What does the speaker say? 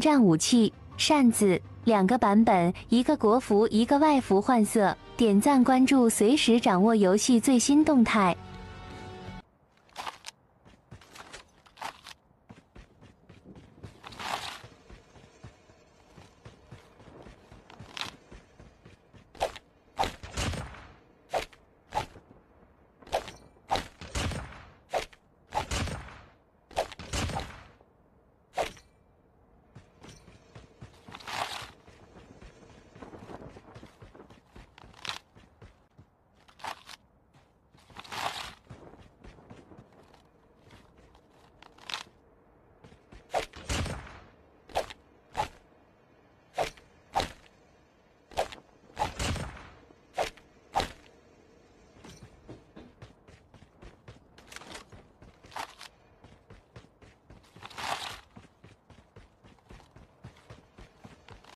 战武器扇子两个版本，一个国服，一个外服换色。点赞关注，随时掌握游戏最新动态。